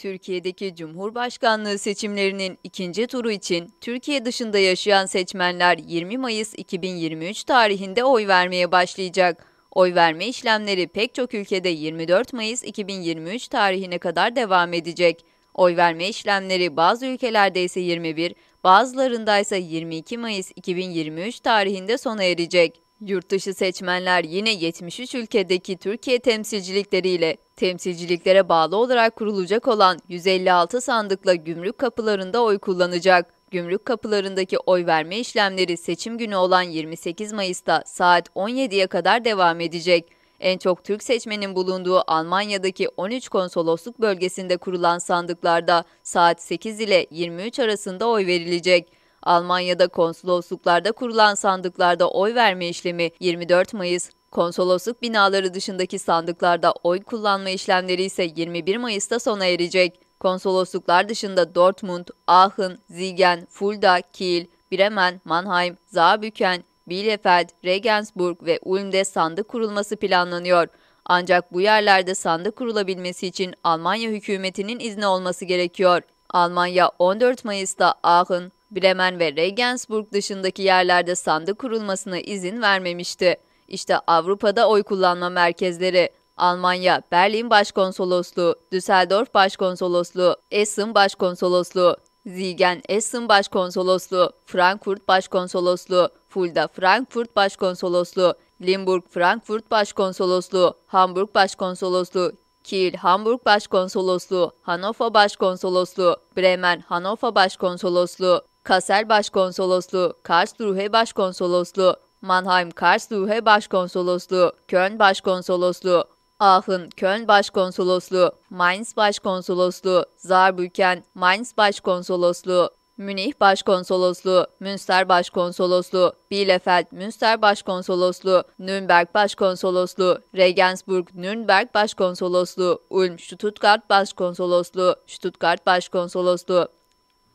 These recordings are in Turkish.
Türkiye'deki Cumhurbaşkanlığı seçimlerinin ikinci turu için Türkiye dışında yaşayan seçmenler 20 Mayıs 2023 tarihinde oy vermeye başlayacak. Oy verme işlemleri pek çok ülkede 24 Mayıs 2023 tarihine kadar devam edecek. Oy verme işlemleri bazı ülkelerde ise 21, bazılarında ise 22 Mayıs 2023 tarihinde sona erecek. Yurtdışı seçmenler yine 73 ülkedeki Türkiye temsilcilikleriyle temsilciliklere bağlı olarak kurulacak olan 156 sandıkla gümrük kapılarında oy kullanacak. Gümrük kapılarındaki oy verme işlemleri seçim günü olan 28 Mayıs'ta saat 17'ye kadar devam edecek. En çok Türk seçmenin bulunduğu Almanya'daki 13 konsolosluk bölgesinde kurulan sandıklarda saat 8 ile 23 arasında oy verilecek. Almanya'da konsolosluklarda kurulan sandıklarda oy verme işlemi 24 Mayıs, konsolosluk binaları dışındaki sandıklarda oy kullanma işlemleri ise 21 Mayıs'ta sona erecek. Konsolosluklar dışında Dortmund, Aachen, Ziegen, Fulda, Kiel, Bremen, Mannheim, Saarbrücken, Bielefeld, Regensburg ve Ulm'de sandık kurulması planlanıyor. Ancak bu yerlerde sandık kurulabilmesi için Almanya hükümetinin izni olması gerekiyor. Almanya 14 Mayıs'ta Aachen, Bremen ve Regensburg dışındaki yerlerde sandık kurulmasına izin vermemişti. İşte Avrupa'da oy kullanma merkezleri. Almanya, Berlin Başkonsolosluğu, Düsseldorf Başkonsolosluğu, Essen Başkonsolosluğu, Ziegen Essen Başkonsolosluğu, Frankfurt Başkonsolosluğu, Fulda Frankfurt Başkonsolosluğu, Limburg Frankfurt Başkonsolosluğu, Hamburg Başkonsolosluğu, Kiel Hamburg Başkonsolosluğu, Hannover Başkonsolosluğu, Bremen Hannover Başkonsolosluğu, Kassel Başkonsolosluğu, Karlsruhe Ruhe Başkonsolosluğu, Mannheim Karlsruhe Ruhe Başkonsolosluğu, Köln Başkonsolosluğu, Aachen Köln Başkonsolosluğu, Mainz Başkonsolosluğu, Saarbrücken Mainz Başkonsolosluğu, Münih Başkonsolosluğu, Münster Başkonsolosluğu, Bielefeld Münster Başkonsolosluğu, Nürnberg Başkonsolosluğu, Regensburg Nürnberg Başkonsolosluğu, Ulm Stuttgart Başkonsolosluğu, Stuttgart Başkonsolosluğu,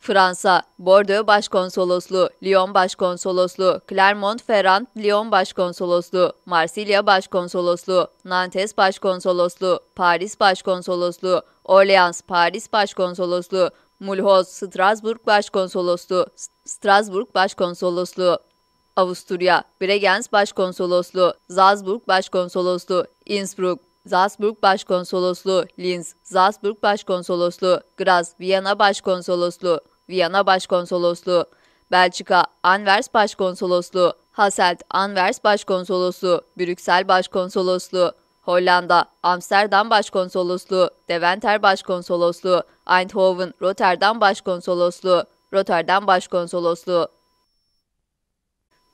Fransa, Bordeaux Başkonsolosluğu, Lyon Başkonsolosluğu, Clermont-Ferrand Lyon Başkonsolosluğu, Marsilya Başkonsolosluğu, Nantes Başkonsolosluğu, Paris Başkonsolosluğu, Orleans Paris Başkonsolosluğu, Mulhouse Strasbourg Başkonsolosluğu, Strasbourg Başkonsolosluğu, Avusturya, Bregenz Başkonsolosluğu, Salzburg Başkonsolosluğu, Innsbruck, Salzburg Başkonsolosluğu, Linz, Salzburg Başkonsolosluğu, Graz, Viyana Başkonsolosluğu, Viyana Başkonsolosluğu, Belçika Anvers Başkonsolosluğu, Hasselt Anvers Başkonsolosluğu, Brüksel Başkonsolosluğu, Hollanda Amsterdam Başkonsolosluğu, Deventer Başkonsolosluğu, Eindhoven Rotterdam Başkonsolosluğu, Rotterdam Başkonsolosluğu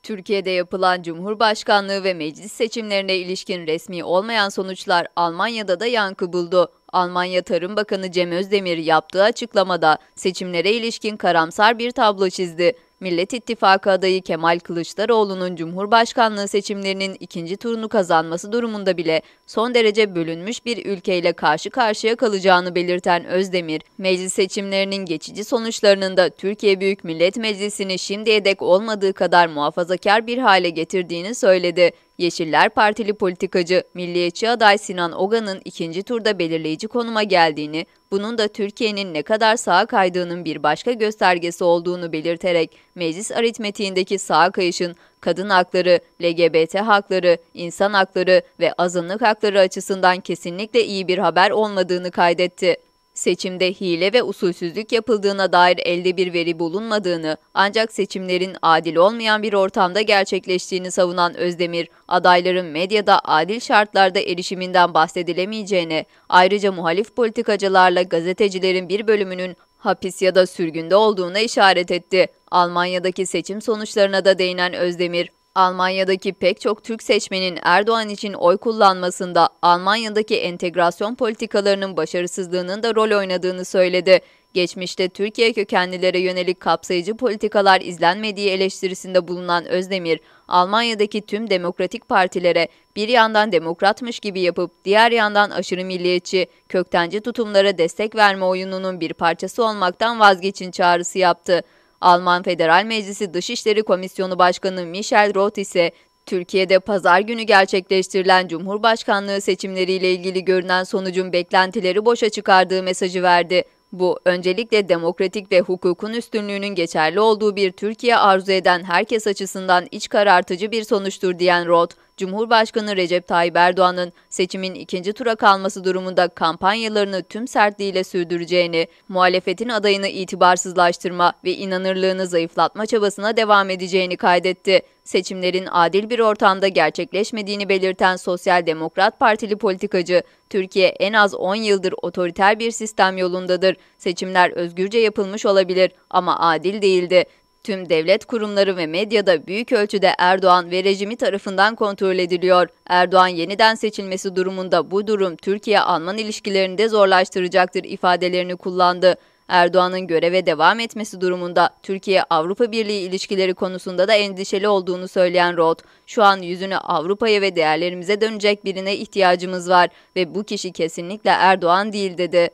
Türkiye'de yapılan Cumhurbaşkanlığı ve meclis seçimlerine ilişkin resmi olmayan sonuçlar Almanya'da da yankı buldu. Almanya Tarım Bakanı Cem Özdemir yaptığı açıklamada seçimlere ilişkin karamsar bir tablo çizdi. Millet İttifakı adayı Kemal Kılıçdaroğlu'nun Cumhurbaşkanlığı seçimlerinin ikinci turunu kazanması durumunda bile son derece bölünmüş bir ülkeyle karşı karşıya kalacağını belirten Özdemir, meclis seçimlerinin geçici sonuçlarının da Türkiye Büyük Millet Meclisi'ni şimdiye dek olmadığı kadar muhafazakar bir hale getirdiğini söyledi. Yeşiller Partili politikacı, milliyetçi aday Sinan Oga'nın ikinci turda belirleyici konuma geldiğini, bunun da Türkiye'nin ne kadar sağa kaydığının bir başka göstergesi olduğunu belirterek meclis aritmetiğindeki sağa kayışın kadın hakları, LGBT hakları, insan hakları ve azınlık hakları açısından kesinlikle iyi bir haber olmadığını kaydetti seçimde hile ve usulsüzlük yapıldığına dair elde bir veri bulunmadığını ancak seçimlerin adil olmayan bir ortamda gerçekleştiğini savunan Özdemir, adayların medyada adil şartlarda erişiminden bahsedilemeyeceğine, ayrıca muhalif politikacılarla gazetecilerin bir bölümünün hapis ya da sürgünde olduğuna işaret etti. Almanya'daki seçim sonuçlarına da değinen Özdemir, Almanya'daki pek çok Türk seçmenin Erdoğan için oy kullanmasında Almanya'daki entegrasyon politikalarının başarısızlığının da rol oynadığını söyledi. Geçmişte Türkiye kökenlilere yönelik kapsayıcı politikalar izlenmediği eleştirisinde bulunan Özdemir, Almanya'daki tüm demokratik partilere bir yandan demokratmış gibi yapıp diğer yandan aşırı milliyetçi, köktenci tutumlara destek verme oyununun bir parçası olmaktan vazgeçin çağrısı yaptı. Alman Federal Meclisi Dışişleri Komisyonu Başkanı Michel Roth ise Türkiye'de pazar günü gerçekleştirilen Cumhurbaşkanlığı seçimleriyle ilgili görünen sonucun beklentileri boşa çıkardığı mesajı verdi. Bu öncelikle demokratik ve hukukun üstünlüğünün geçerli olduğu bir Türkiye arzu eden herkes açısından iç karartıcı bir sonuçtur diyen Roth, Cumhurbaşkanı Recep Tayyip Erdoğan'ın seçimin ikinci tura kalması durumunda kampanyalarını tüm sertliğiyle sürdüreceğini, muhalefetin adayını itibarsızlaştırma ve inanırlığını zayıflatma çabasına devam edeceğini kaydetti. Seçimlerin adil bir ortamda gerçekleşmediğini belirten Sosyal Demokrat Partili politikacı, Türkiye en az 10 yıldır otoriter bir sistem yolundadır. Seçimler özgürce yapılmış olabilir ama adil değildi. Tüm devlet kurumları ve medyada büyük ölçüde Erdoğan ve rejimi tarafından kontrol ediliyor. Erdoğan yeniden seçilmesi durumunda bu durum Türkiye-Alman ilişkilerini de zorlaştıracaktır ifadelerini kullandı. Erdoğan'ın göreve devam etmesi durumunda Türkiye-Avrupa Birliği ilişkileri konusunda da endişeli olduğunu söyleyen Roth, şu an yüzünü Avrupa'ya ve değerlerimize dönecek birine ihtiyacımız var ve bu kişi kesinlikle Erdoğan değil dedi.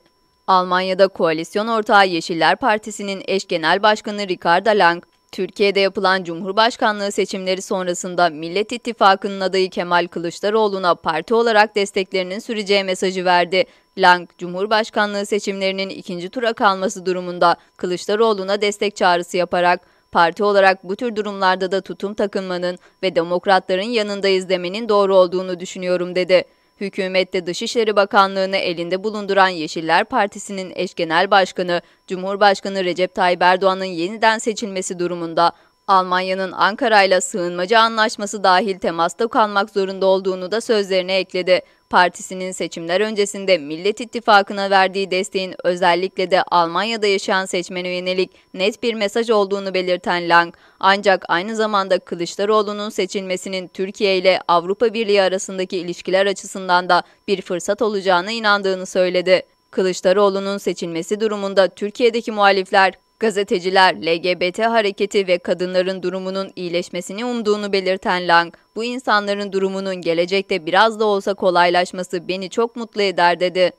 Almanya'da koalisyon ortağı Yeşiller Partisi'nin eş genel başkanı Ricarda Lang, Türkiye'de yapılan Cumhurbaşkanlığı seçimleri sonrasında Millet İttifakı'nın adayı Kemal Kılıçdaroğlu'na parti olarak desteklerinin süreceği mesajı verdi. Lang, Cumhurbaşkanlığı seçimlerinin ikinci tura kalması durumunda Kılıçdaroğlu'na destek çağrısı yaparak parti olarak bu tür durumlarda da tutum takınmanın ve demokratların yanındayız demenin doğru olduğunu düşünüyorum dedi. Hükümette Dışişleri Bakanlığı'nı elinde bulunduran Yeşiller Partisi'nin eş genel başkanı, Cumhurbaşkanı Recep Tayyip Erdoğan'ın yeniden seçilmesi durumunda Almanya'nın Ankara ile sığınmacı anlaşması dahil temasta kalmak zorunda olduğunu da sözlerine ekledi. Partisinin seçimler öncesinde Millet İttifakı'na verdiği desteğin özellikle de Almanya'da yaşayan seçmene yönelik net bir mesaj olduğunu belirten Lang, ancak aynı zamanda Kılıçdaroğlu'nun seçilmesinin Türkiye ile Avrupa Birliği arasındaki ilişkiler açısından da bir fırsat olacağına inandığını söyledi. Kılıçdaroğlu'nun seçilmesi durumunda Türkiye'deki muhalifler Gazeteciler LGBT hareketi ve kadınların durumunun iyileşmesini umduğunu belirten Lang, bu insanların durumunun gelecekte biraz da olsa kolaylaşması beni çok mutlu eder dedi.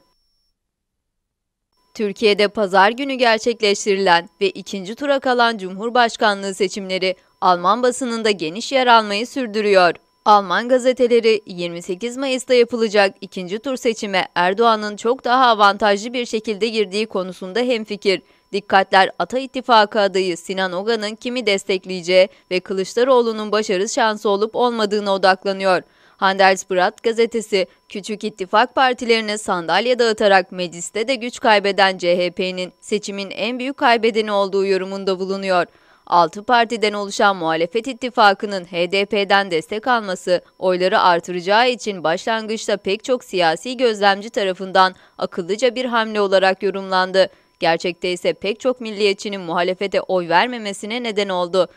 Türkiye'de pazar günü gerçekleştirilen ve ikinci tura kalan Cumhurbaşkanlığı seçimleri Alman basınında geniş yer almayı sürdürüyor. Alman gazeteleri 28 Mayıs'ta yapılacak ikinci tur seçime Erdoğan'ın çok daha avantajlı bir şekilde girdiği konusunda hemfikir. Dikkatler Ata İttifakı adayı Sinan Oga'nın kimi destekleyeceği ve Kılıçdaroğlu'nun başarı şansı olup olmadığına odaklanıyor. Handelsbrat gazetesi küçük ittifak partilerine sandalye dağıtarak mecliste de güç kaybeden CHP'nin seçimin en büyük kaybedeni olduğu yorumunda bulunuyor. 6 partiden oluşan muhalefet ittifakının HDP'den destek alması oyları artıracağı için başlangıçta pek çok siyasi gözlemci tarafından akıllıca bir hamle olarak yorumlandı. Gerçekte ise pek çok milliyetçinin muhalefete oy vermemesine neden oldu.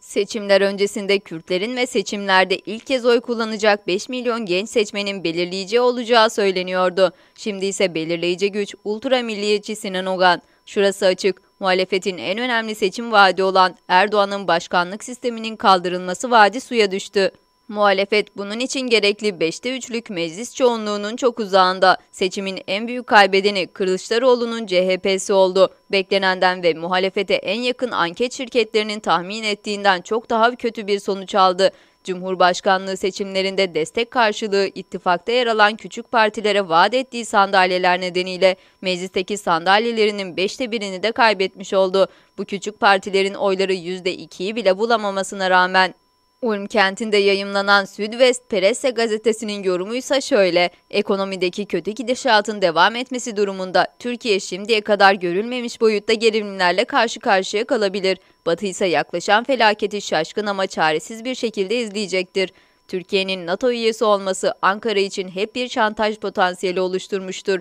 Seçimler öncesinde Kürtlerin ve seçimlerde ilk kez oy kullanacak 5 milyon genç seçmenin belirleyici olacağı söyleniyordu. Şimdi ise belirleyici güç ultra milliyetçi Sinan Ogan. Şurası açık, muhalefetin en önemli seçim vaadi olan Erdoğan'ın başkanlık sisteminin kaldırılması vaadi suya düştü. Muhalefet bunun için gerekli 5'te 3'lük meclis çoğunluğunun çok uzağında. Seçimin en büyük kaybedeni Kılıçdaroğlu'nun CHP'si oldu. Beklenenden ve muhalefete en yakın anket şirketlerinin tahmin ettiğinden çok daha kötü bir sonuç aldı. Cumhurbaşkanlığı seçimlerinde destek karşılığı ittifakta yer alan küçük partilere vaat ettiği sandalyeler nedeniyle meclisteki sandalyelerinin beşte birini de kaybetmiş oldu. Bu küçük partilerin oyları %2'yi bile bulamamasına rağmen Ulm kentinde yayımlanan Südwest Presse gazetesinin yorumu ise şöyle. Ekonomideki kötü gidişatın devam etmesi durumunda Türkiye şimdiye kadar görülmemiş boyutta gerilimlerle karşı karşıya kalabilir. Batı ise yaklaşan felaketi şaşkın ama çaresiz bir şekilde izleyecektir. Türkiye'nin NATO üyesi olması Ankara için hep bir şantaj potansiyeli oluşturmuştur.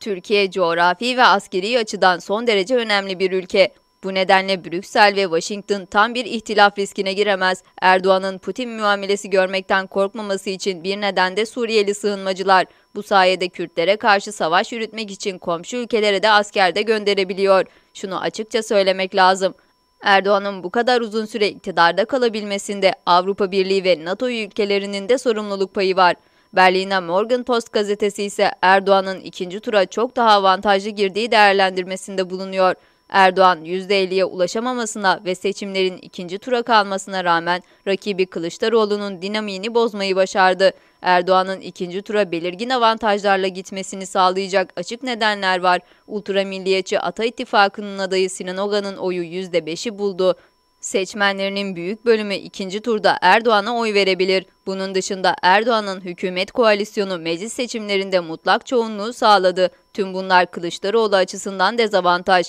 Türkiye coğrafi ve askeri açıdan son derece önemli bir ülke. Bu nedenle Brüksel ve Washington tam bir ihtilaf riskine giremez. Erdoğan'ın Putin muamelesi görmekten korkmaması için bir neden de Suriyeli sığınmacılar. Bu sayede Kürtlere karşı savaş yürütmek için komşu ülkelere de asker de gönderebiliyor. Şunu açıkça söylemek lazım. Erdoğan'ın bu kadar uzun süre iktidarda kalabilmesinde Avrupa Birliği ve NATO ülkelerinin de sorumluluk payı var. Berlin'e Morgan Post gazetesi ise Erdoğan'ın ikinci tura çok daha avantajlı girdiği değerlendirmesinde bulunuyor. Erdoğan %50'ye ulaşamamasına ve seçimlerin ikinci tura kalmasına rağmen rakibi Kılıçdaroğlu'nun dinamiğini bozmayı başardı. Erdoğan'ın ikinci tura belirgin avantajlarla gitmesini sağlayacak açık nedenler var. Ultramilliyetçi milliyetçi Ata İttifakı'nın adayı Sinan Oga'nın oyu %5'i buldu. Seçmenlerinin büyük bölümü ikinci turda Erdoğan'a oy verebilir. Bunun dışında Erdoğan'ın hükümet koalisyonu meclis seçimlerinde mutlak çoğunluğu sağladı. Tüm bunlar Kılıçdaroğlu açısından dezavantaj.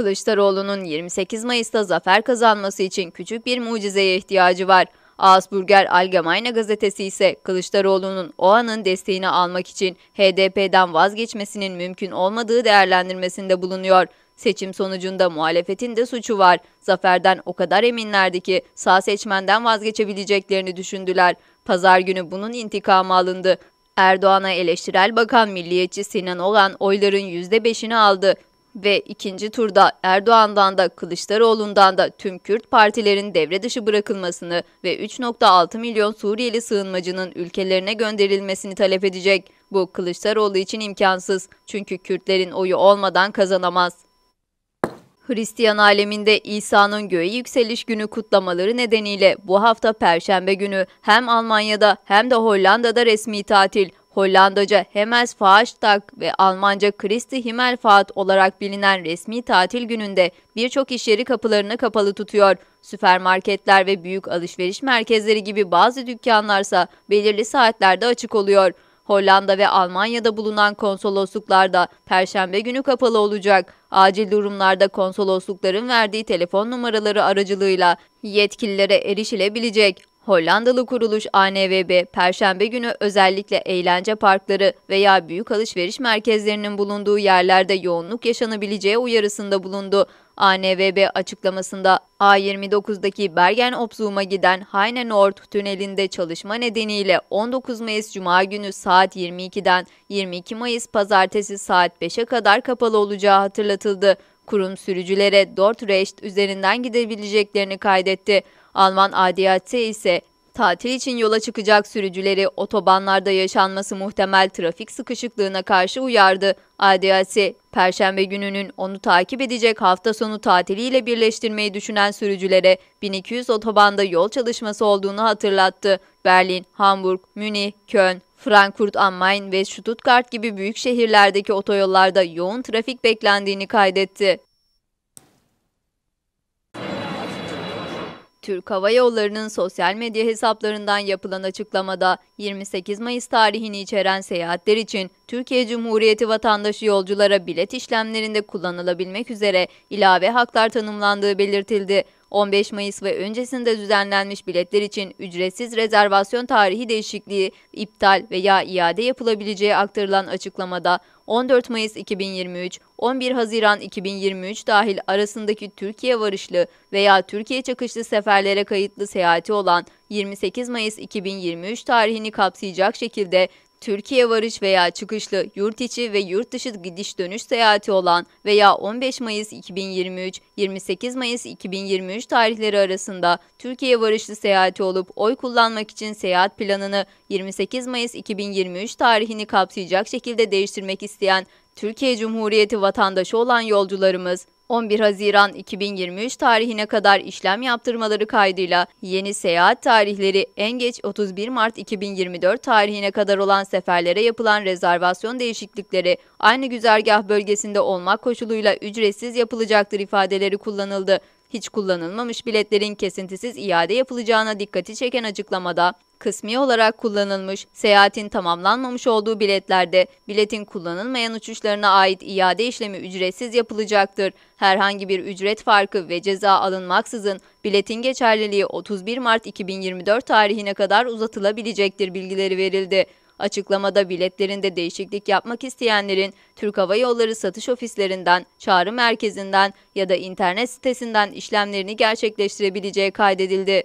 Kılıçdaroğlu'nun 28 Mayıs'ta zafer kazanması için küçük bir mucizeye ihtiyacı var. Asburger Allgemeine gazetesi ise Kılıçdaroğlu'nun o anın desteğini almak için HDP'den vazgeçmesinin mümkün olmadığı değerlendirmesinde bulunuyor. Seçim sonucunda muhalefetin de suçu var. Zaferden o kadar eminlerdi ki sağ seçmenden vazgeçebileceklerini düşündüler. Pazar günü bunun intikamı alındı. Erdoğan'a eleştirel bakan milliyetçi Sinan Oğan oyların %5'ini aldı ve ikinci turda Erdoğan'dan da Kılıçdaroğlu'ndan da tüm Kürt partilerin devre dışı bırakılmasını ve 3.6 milyon Suriyeli sığınmacının ülkelerine gönderilmesini talep edecek. Bu Kılıçdaroğlu için imkansız çünkü Kürtlerin oyu olmadan kazanamaz. Hristiyan aleminde İsa'nın göğe yükseliş günü kutlamaları nedeniyle bu hafta Perşembe günü hem Almanya'da hem de Hollanda'da resmi tatil Hollandaca Hemels Faaschtag ve Almanca Christi Himmelfahrt olarak bilinen resmi tatil gününde birçok iş yeri kapılarını kapalı tutuyor. Süpermarketler ve büyük alışveriş merkezleri gibi bazı dükkanlarsa belirli saatlerde açık oluyor. Hollanda ve Almanya'da bulunan konsolosluklar da perşembe günü kapalı olacak. Acil durumlarda konsoloslukların verdiği telefon numaraları aracılığıyla yetkililere erişilebilecek. Hollandalı kuruluş ANVB, Perşembe günü özellikle eğlence parkları veya büyük alışveriş merkezlerinin bulunduğu yerlerde yoğunluk yaşanabileceği uyarısında bulundu. ANVB açıklamasında A29'daki Bergen Opsum'a giden Heine Nord tünelinde çalışma nedeniyle 19 Mayıs Cuma günü saat 22'den 22 Mayıs Pazartesi saat 5'e kadar kapalı olacağı hatırlatıldı kurum sürücülere Dortrecht üzerinden gidebileceklerini kaydetti. Alman ADAC ise tatil için yola çıkacak sürücüleri otobanlarda yaşanması muhtemel trafik sıkışıklığına karşı uyardı. ADAC, Perşembe gününün onu takip edecek hafta sonu tatiliyle birleştirmeyi düşünen sürücülere 1200 otobanda yol çalışması olduğunu hatırlattı. Berlin, Hamburg, Münih, Köln, Frankfurt am Main ve Stuttgart gibi büyük şehirlerdeki otoyollarda yoğun trafik beklendiğini kaydetti. Türk Hava Yolları'nın sosyal medya hesaplarından yapılan açıklamada 28 Mayıs tarihini içeren seyahatler için Türkiye Cumhuriyeti vatandaşı yolculara bilet işlemlerinde kullanılabilmek üzere ilave haklar tanımlandığı belirtildi. 15 Mayıs ve öncesinde düzenlenmiş biletler için ücretsiz rezervasyon tarihi değişikliği, iptal veya iade yapılabileceği aktarılan açıklamada 14 Mayıs 2023, 11 Haziran 2023 dahil arasındaki Türkiye varışlı veya Türkiye çakışlı seferlere kayıtlı seyahati olan 28 Mayıs 2023 tarihini kapsayacak şekilde Türkiye varış veya çıkışlı yurt içi ve yurt dışı gidiş dönüş seyahati olan veya 15 Mayıs 2023, 28 Mayıs 2023 tarihleri arasında Türkiye varışlı seyahati olup oy kullanmak için seyahat planını 28 Mayıs 2023 tarihini kapsayacak şekilde değiştirmek isteyen Türkiye Cumhuriyeti vatandaşı olan yolcularımız 11 Haziran 2023 tarihine kadar işlem yaptırmaları kaydıyla yeni seyahat tarihleri en geç 31 Mart 2024 tarihine kadar olan seferlere yapılan rezervasyon değişiklikleri aynı güzergah bölgesinde olmak koşuluyla ücretsiz yapılacaktır ifadeleri kullanıldı hiç kullanılmamış biletlerin kesintisiz iade yapılacağına dikkati çeken açıklamada, kısmi olarak kullanılmış, seyahatin tamamlanmamış olduğu biletlerde biletin kullanılmayan uçuşlarına ait iade işlemi ücretsiz yapılacaktır. Herhangi bir ücret farkı ve ceza alınmaksızın biletin geçerliliği 31 Mart 2024 tarihine kadar uzatılabilecektir bilgileri verildi. Açıklamada biletlerinde değişiklik yapmak isteyenlerin Türk Hava Yolları satış ofislerinden, çağrı merkezinden ya da internet sitesinden işlemlerini gerçekleştirebileceği kaydedildi.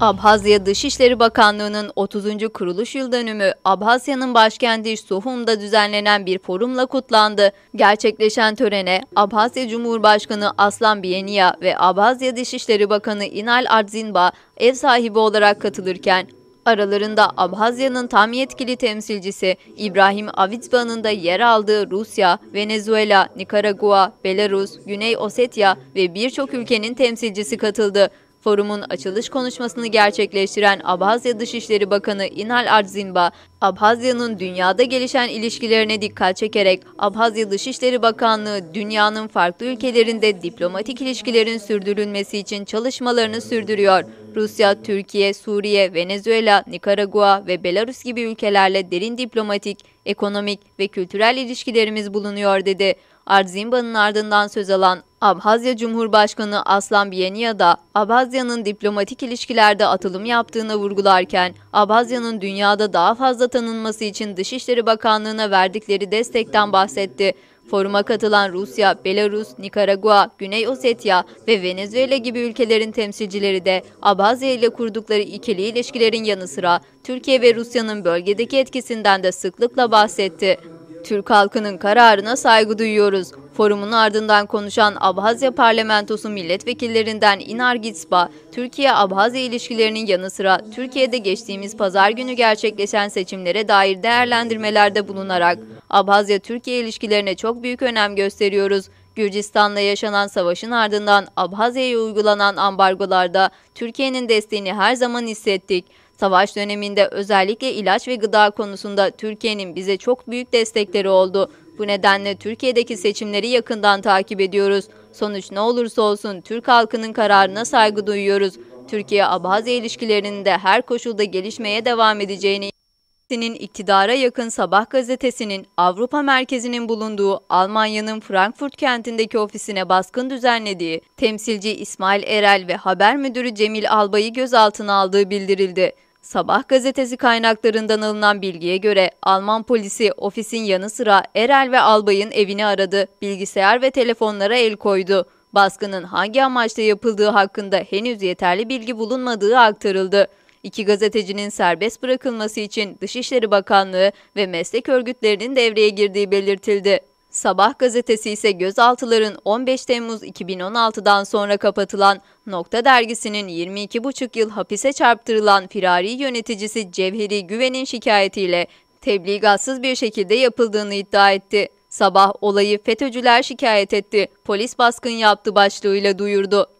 Abhazya Dışişleri Bakanlığı'nın 30. kuruluş yıl dönümü Abhazya'nın başkenti Sohum'da düzenlenen bir forumla kutlandı. Gerçekleşen törene Abhazya Cumhurbaşkanı Aslan Bienia ve Abhazya Dışişleri Bakanı İnal Arzinba ev sahibi olarak katılırken Aralarında Abhazya'nın tam yetkili temsilcisi İbrahim Avizban'ın da yer aldığı Rusya, Venezuela, Nikaragua, Belarus, Güney Osetya ve birçok ülkenin temsilcisi katıldı. Forumun açılış konuşmasını gerçekleştiren Abhazya Dışişleri Bakanı İnal Arzimba, Abhazya'nın dünyada gelişen ilişkilerine dikkat çekerek Abhazya Dışişleri Bakanlığı dünyanın farklı ülkelerinde diplomatik ilişkilerin sürdürülmesi için çalışmalarını sürdürüyor. Rusya, Türkiye, Suriye, Venezuela, Nikaragua ve Belarus gibi ülkelerle derin diplomatik ekonomik ve kültürel ilişkilerimiz bulunuyor dedi. Arzimba'nın ardından söz alan Abhazya Cumhurbaşkanı Aslan Biyeniya da Abhazya'nın diplomatik ilişkilerde atılım yaptığını vurgularken Abhazya'nın dünyada daha fazla tanınması için Dışişleri Bakanlığı'na verdikleri destekten bahsetti. Foruma katılan Rusya, Belarus, Nikaragua, Güney Ossetya ve Venezuela gibi ülkelerin temsilcileri de Abazya ile kurdukları ikili ilişkilerin yanı sıra Türkiye ve Rusya'nın bölgedeki etkisinden de sıklıkla bahsetti. Türk halkının kararına saygı duyuyoruz. Forumun ardından konuşan Abhazya Parlamentosu milletvekillerinden İnar Gitsba, Türkiye-Abhazya ilişkilerinin yanı sıra Türkiye'de geçtiğimiz pazar günü gerçekleşen seçimlere dair değerlendirmelerde bulunarak Abhazya-Türkiye ilişkilerine çok büyük önem gösteriyoruz. Gürcistan'la yaşanan savaşın ardından Abhazya'ya uygulanan ambargolarda Türkiye'nin desteğini her zaman hissettik. Savaş döneminde özellikle ilaç ve gıda konusunda Türkiye'nin bize çok büyük destekleri oldu. Bu nedenle Türkiye'deki seçimleri yakından takip ediyoruz. Sonuç ne olursa olsun Türk halkının kararına saygı duyuyoruz. Türkiye-Abhazya ilişkilerinin de her koşulda gelişmeye devam edeceğini Gazetesi'nin iktidara yakın Sabah gazetesinin Avrupa merkezinin bulunduğu Almanya'nın Frankfurt kentindeki ofisine baskın düzenlediği temsilci İsmail Erel ve haber müdürü Cemil Albay'ı gözaltına aldığı bildirildi. Sabah gazetesi kaynaklarından alınan bilgiye göre Alman polisi ofisin yanı sıra Erel ve Albay'ın evini aradı, bilgisayar ve telefonlara el koydu. Baskının hangi amaçla yapıldığı hakkında henüz yeterli bilgi bulunmadığı aktarıldı. İki gazetecinin serbest bırakılması için Dışişleri Bakanlığı ve meslek örgütlerinin devreye girdiği belirtildi. Sabah gazetesi ise gözaltıların 15 Temmuz 2016'dan sonra kapatılan Nokta dergisinin 22,5 yıl hapise çarptırılan firari yöneticisi Cevheri Güven'in şikayetiyle tebligatsız bir şekilde yapıldığını iddia etti. Sabah olayı FETÖ'cüler şikayet etti, polis baskın yaptı başlığıyla duyurdu.